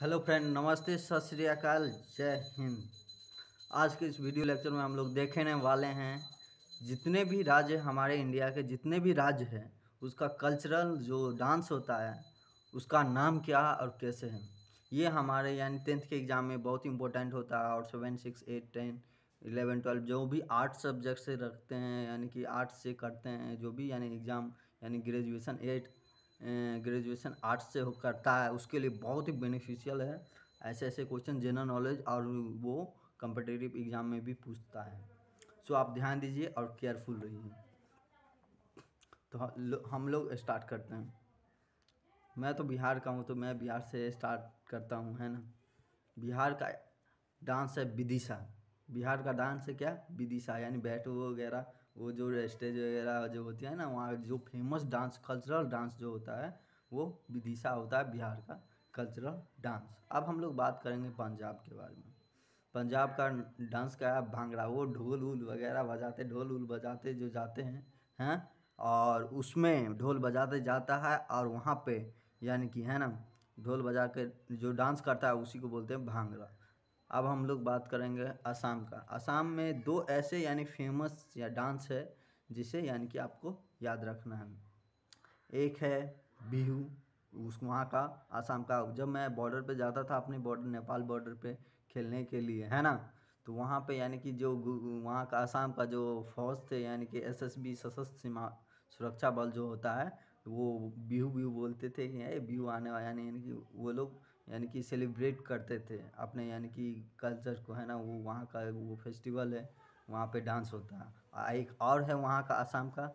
hello friend नमस्ते सत श्री अकाल जय हिंद आज के इस वीडियो लेक्चर में हम लोग देखने वाले हैं जितने भी राज्य हमारे इंडिया के जितने भी राज्य हैं उसका कल्चरल जो डांस होता है उसका नाम क्या और कैसे है ये हमारे यानी टेंथ के एग्ज़ाम में बहुत इंपॉर्टेंट होता है और seven six eight ten eleven twelve जो भी आर्ट सब्जेक्ट से रखते हैं यानी कि आर्ट्स से करते हैं जो भी यानी एग्ज़ाम यानी ग्रेजुएसन एट ग्रेजुएशन आर्ट्स से करता है उसके लिए बहुत ही बेनिफिशियल है ऐसे ऐसे क्वेश्चन जनरल नॉलेज और वो कंपटेटिव एग्ज़ाम में भी पूछता है सो आप ध्यान दीजिए और केयरफुल रहिए तो हम लोग स्टार्ट करते हैं मैं तो बिहार का हूँ तो मैं बिहार से स्टार्ट करता हूँ है ना बिहार का डांस है विदिशा बिहार का डांस है क्या विदिशा यानी बैट वगैरह वो जो स्टेज वगैरह जो होती है ना वहाँ जो फेमस डांस कल्चरल डांस जो होता है वो विदिशा होता है बिहार का कल्चरल डांस अब हम लोग बात करेंगे पंजाब के बारे में पंजाब का डांस का भांगड़ा वो ढोल उल वगैरह बजाते ढोल उल बजाते जो जाते हैं हैं और उसमें ढोल बजाते जाता है और वहाँ पे यानी कि है ना ढोल बजा के जो डांस करता है उसी को बोलते हैं भांगड़ा अब हम लोग बात करेंगे असम का असम में दो ऐसे यानी फेमस या डांस है जिसे यानी कि आपको याद रखना है एक है बिहू उस वहाँ का आसाम का जब मैं बॉर्डर पे जाता था अपने बॉर्डर नेपाल बॉर्डर पे खेलने के लिए है ना तो वहाँ पे यानी कि जो वहाँ का आसाम का जो फौज थे यानी कि एसएसबी सशस्त्र सीमा सुरक्षा बल जो होता है वो बिहू बिहू बोलते थे कि ये बिहू आने वाला यानी यानी कि वो लोग यानी कि सेलिब्रेट करते थे अपने यानी कि कल्चर को है ना वो वहाँ का वो फेस्टिवल है वहाँ पे डांस होता है एक और है वहाँ का आसाम का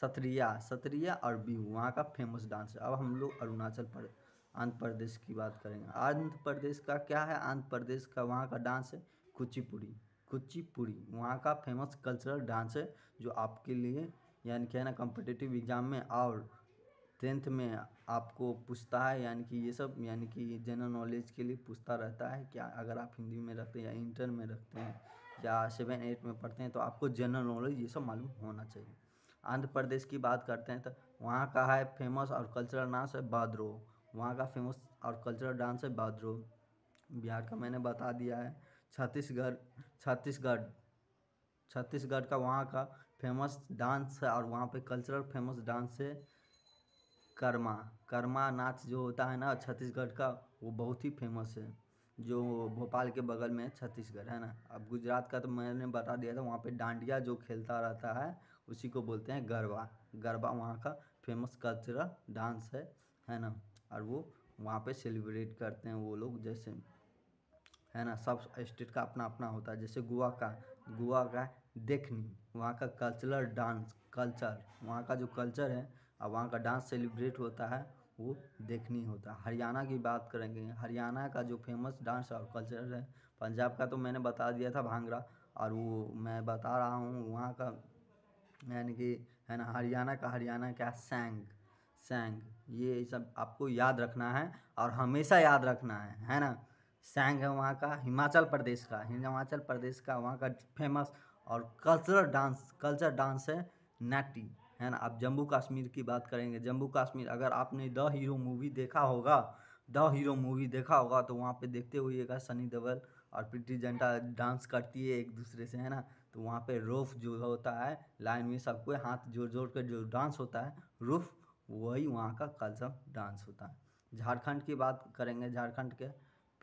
सतरिया सतरिया और बिहू वहाँ का फेमस डांस है अब हम लोग अरुणाचल प्रदेश आंध्र प्रदेश की बात करेंगे आंध्र प्रदेश का क्या है आंध्र प्रदेश का वहाँ का डांस है कुचिपुड़ी कुचिपुड़ी वहाँ का फेमस कल्चरल डांस है जो आपके लिए यानी कि है ना कॉम्पिटिटिव एग्ज़ाम में और टेंथ में आपको पूछता है यानी कि ये सब यानी कि जनरल नॉलेज के लिए पूछता रहता है क्या अगर आप हिंदी में रखते हैं या इंटर में रखते हैं या सेवन एट में पढ़ते हैं तो आपको जनरल नॉलेज ये सब मालूम होना चाहिए आंध्र प्रदेश की बात करते हैं तो वहाँ का है फेमस और कल्चरल डांस है बादरो वहाँ का फेमस और कल्चरल डांस है बादरो बिहार का मैंने बता दिया है छत्तीसगढ़ छत्तीसगढ़ छत्तीसगढ़ का वहाँ का फेमस डांस है और वहाँ पे कल्चरल फेमस डांस है करमा करमा नाच जो होता है ना छत्तीसगढ़ का वो बहुत ही फेमस है जो भोपाल के बगल में छत्तीसगढ़ है ना अब गुजरात का तो मैंने बता दिया था वहाँ पे डांडिया जो खेलता रहता है उसी को बोलते हैं गरबा गरबा वहाँ का फेमस कल्चरल डांस है है ना और वो वहाँ पे सेलिब्रेट करते हैं वो लोग जैसे है ना सब स्टेट का अपना अपना होता है जैसे गोवा का गोवा का देखनी वहाँ का कल्चरल डांस कल्चर वहाँ का जो कल्चर है और वहाँ का डांस सेलिब्रेट होता है वो देखनी होता है हरियाणा की बात करेंगे हरियाणा का जो फेमस डांस और कल्चर है पंजाब का तो मैंने बता दिया था भांगड़ा और वो मैं बता रहा हूँ वहाँ का यानी कि है ना हरियाणा का हरियाणा क्या सेंग सेंग ये सब आपको याद रखना है और हमेशा याद रखना है है ना सेंग है वहाँ का हिमाचल प्रदेश का हिमाचल प्रदेश का वहाँ का फेमस और कल्चरल डांस कल्चर डांस है नाटी है ना आप जम्मू कश्मीर की बात करेंगे जम्मू कश्मीर अगर आपने द हीरो मूवी देखा होगा द हीरो मूवी देखा होगा तो वहाँ पे देखते हुएगा सनी देवल और प्रीति जंटा डांस करती है एक दूसरे से है ना तो वहाँ पे रूफ जो होता है लाइन में सबको हाथ जोड़ जोड़ कर जो डांस होता है रूफ वही वहाँ का कल्चर डांस होता है झारखंड की बात करेंगे झारखंड के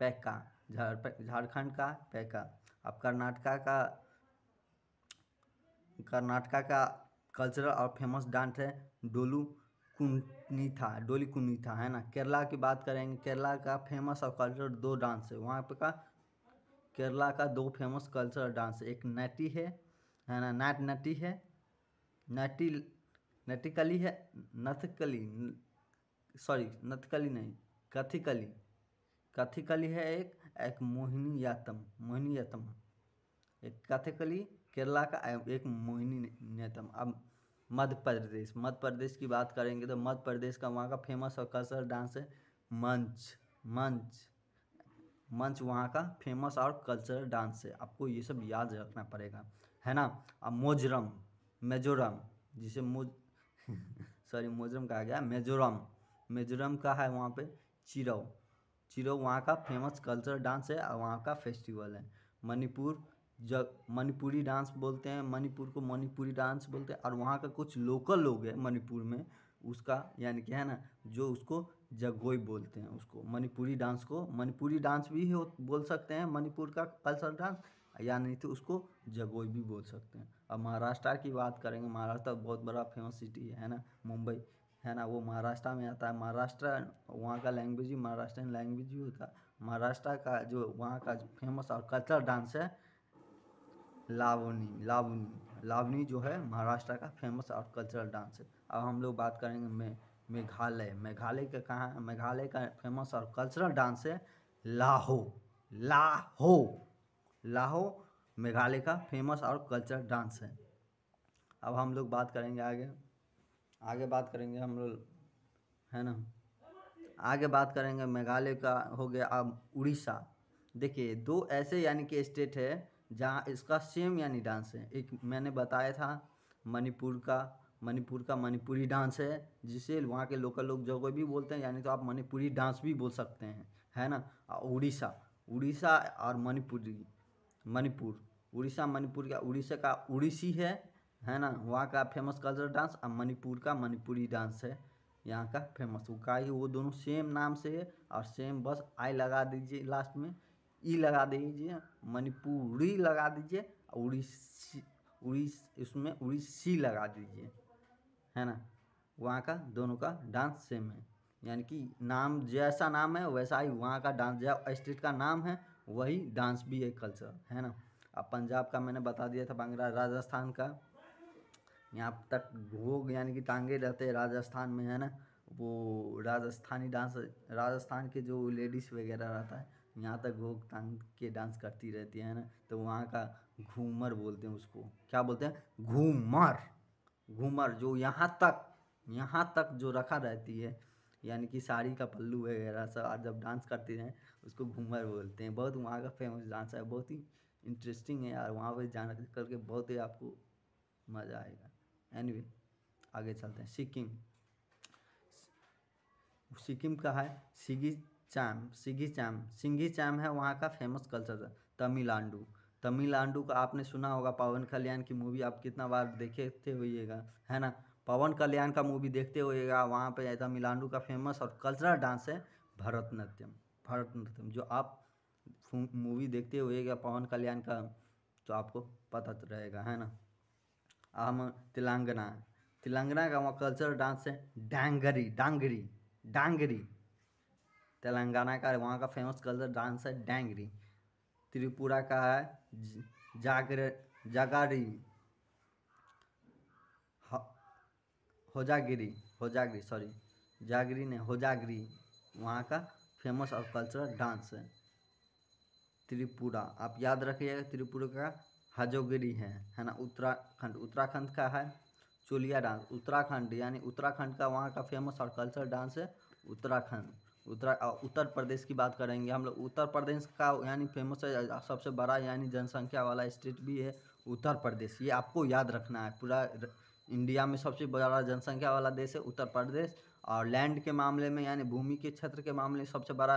पैका झारखंड का पैका अब कर्नाटका का कर्नाटका का कल्चरल और फेमस डांस है डोलू कुनीथा डोली कुनीथा है ना केरला की बात करेंगे केरला का फेमस और कल्चरल दो डांस है वहाँ पर का केरला का दो फेमस कल्चरल डांस एक नटी है है ना नाट नटी है नटी नटिकली है नथकली सॉरी नथकली नहीं कथिकली कथिकली है एक एक मोहिनी यातम मोहिनी यातम एक कथिकली केरला का एक मोहिनी नेतम अब मध्य प्रदेश मध्य प्रदेश की बात करेंगे तो मध्य प्रदेश का वहाँ का फेमस और कल्चरल डांस है मंच मंच मंच वहाँ का फेमस और कल्चरल डांस है आपको ये सब याद रखना पड़ेगा है ना अब मोजरम मेजोरम जिसे मोज सॉरी मोजरम कहा गया मेजोरम मेजोरम का है वहाँ पे चिरव चिरव वहाँ का फेमस कल्चरल डांस है और वहाँ का फेस्टिवल है मणिपुर जब मणिपुरी डांस बोलते हैं मणिपुर को मणिपुरी डांस बोलते हैं और वहाँ का कुछ लोकल लोग हैं मणिपुर में उसका यानी कि है ना जो उसको जगोई बोलते हैं उसको मणिपुरी डांस को मणिपुरी डांस भी हो बोल सकते हैं मणिपुर का कल्चरल डांस या नहीं तो उसको जगोई भी बोल सकते हैं अब महाराष्ट्र की बात करेंगे महाराष्ट्र तो बहुत बड़ा फेमस सिटी है ना मुंबई है ना वो महाराष्ट्र में आता है महाराष्ट्र वहाँ का लैंग्वेज ही महाराष्ट्र लैंग्वेज ही होता है महाराष्ट्र का जो वहाँ का फेमस और कल्चर डांस है लावनी लावनी लावनी जो है महाराष्ट्र का फेमस और कल्चरल डांस है अब हम लोग बात करेंगे मे मेघालय मेघालय का कहाँ मेघालय का फेमस और कल्चरल डांस है लाहो लाहो लाहो मेघालय का फेमस और कल्चरल डांस है अब हम लोग बात करेंगे आगे आगे बात करेंगे हम लोग है ना आगे बात करेंगे मेघालय का हो गया अब उड़ीसा देखिए दो ऐसे यानी कि स्टेट है जहाँ इसका सेम यानी डांस है एक मैंने बताया था मणिपुर का मणिपुर का मणिपुरी डांस है जिसे वहाँ के लोकल लोग जो कोई भी बोलते हैं यानी तो आप मणिपुरी डांस भी बोल सकते हैं है ना उड़ीसा उड़ीसा और मणिपुरी मणिपुर उड़ीसा मणिपुर का उड़ीसा का उड़ीसी है है ना वहाँ का फेमस कल्चर डांस और मणिपुर का मणिपुरी डांस है यहाँ का फेमस वो का ही वो दोनों सेम नाम से है और सेम बस आई लगा दीजिए लास्ट में ई लगा दीजिए मणिपुरी लगा दीजिए उड़ीसी उड़ीस उसमें उड़ीसी लगा दीजिए है ना वहाँ का दोनों का डांस सेम है यानी कि नाम जैसा नाम है वैसा ही वहाँ का डांस जैसा स्टेट का नाम है वही डांस भी है कल्चर है ना अब पंजाब का मैंने बता दिया था बांग्रा राजस्थान का यहाँ तक भोग यानी कि टांगे रहते हैं राजस्थान में है ना वो राजस्थानी डांस राजस्थान के जो लेडीज़ वगैरह रहता है यहाँ तक वो टांग के डांस करती रहती है ना तो वहाँ का घूमर बोलते हैं उसको क्या बोलते हैं घूमर घूमर जो यहाँ तक यहाँ तक जो रखा रहती है यानी कि साड़ी का पल्लू वगैरह सब जब डांस करते हैं उसको घूमर बोलते हैं बहुत वहाँ का फेमस डांस है बहुत ही इंटरेस्टिंग है और वहाँ पर जाना करके बहुत ही आपको मज़ा आएगा एनी anyway, आगे चलते हैं सिक्किम सिक्किम का है सिगी चैम सिगी चैम सिंगी चैम है वहाँ का फेमस कल्चर तमिलनाडु तमिलनाडु का आपने सुना होगा पवन कल्याण की मूवी आप कितना बार देखे थे है ना पवन कल्याण का मूवी देखते हुएगा वहाँ पर तमिलनाडु का फेमस और कल्चरल डांस है भरतनाट्यम भरतनाट्यम जो आप मूवी देखते हुएगा पवन कल्याण का तो आपको पता तो रहेगा है ना हम तेलंगाना तेलंगाना का वहाँ कल्चरल डांस है डांगरी डांगरी डांगरी तेलंगाना का वहाँ का फेमस कल्चर डांस है डैंगरी त्रिपुरा का है जागर जागारी होजागिरी होजागिरी सॉरी जागरी ने होजागिरी वहाँ का फेमस और कल्चरल डांस है त्रिपुरा आप याद रखिएगा त्रिपुरा का हजोगिरी है है ना उत्तराखंड उत्तराखंड का है चोलिया डांस उत्तराखंड यानी उत्तराखंड का वहाँ का फेमस और कल्चरल डांस है उत्तराखंड उत्तरा उत्तर प्रदेश की बात करेंगे हम लोग उत्तर प्रदेश का यानी फेमस है सबसे बड़ा यानी जनसंख्या वाला स्टेट भी है उत्तर प्रदेश ये आपको याद रखना है पूरा इंडिया में सबसे बड़ा जनसंख्या वाला देश है उत्तर प्रदेश और लैंड के मामले में यानी भूमि के क्षेत्र के मामले में सबसे बड़ा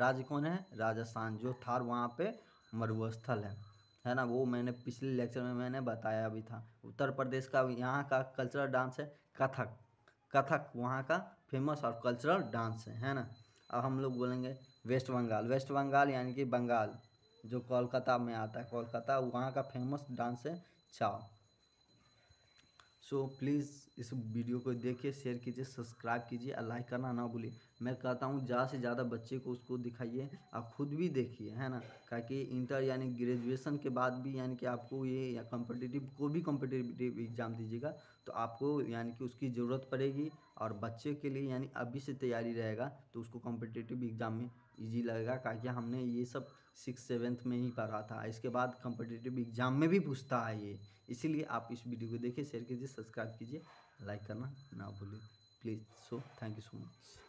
राज्य कौन है राजस्थान जो थार वहाँ पर मरुस्थल है है ना वो मैंने पिछले लेक्चर में मैंने बताया भी था उत्तर प्रदेश का यहाँ का कल्चरल डांस है कथक कथक वहाँ का फेमस और कल्चरल डांस है है ना अब हम लोग बोलेंगे वेस्ट बंगाल वेस्ट बंगाल यानी कि बंगाल जो कोलकाता में आता है कोलकाता वहाँ का फेमस डांस है चाव सो so, प्लीज़ इस वीडियो को देखिए शेयर कीजिए सब्सक्राइब कीजिए और लाइक करना ना भूलिए मैं कहता हूँ ज़्यादा से ज़्यादा बच्चे को उसको दिखाइए और खुद भी देखिए है ना ताकि इंटर यानी ग्रेजुएशन के बाद भी यानी कि आपको ये या कॉम्पिटिटिव को भी कॉम्पिटिटिव एग्ज़ाम दीजिएगा तो आपको यानी कि उसकी ज़रूरत पड़ेगी और बच्चे के लिए यानी अभी से तैयारी रहेगा तो उसको कॉम्पिटिटिव एग्ज़ाम में ईजी लगेगा ताकि हमने ये सब सिक्स सेवन्थ में ही पढ़ा था इसके बाद कॉम्पिटिटिव एग्ज़ाम में भी पूछता है ये इसीलिए आप इस वीडियो को देखिए शेयर कीजिए सब्सक्राइब कीजिए लाइक करना ना भूलें please so thank you so much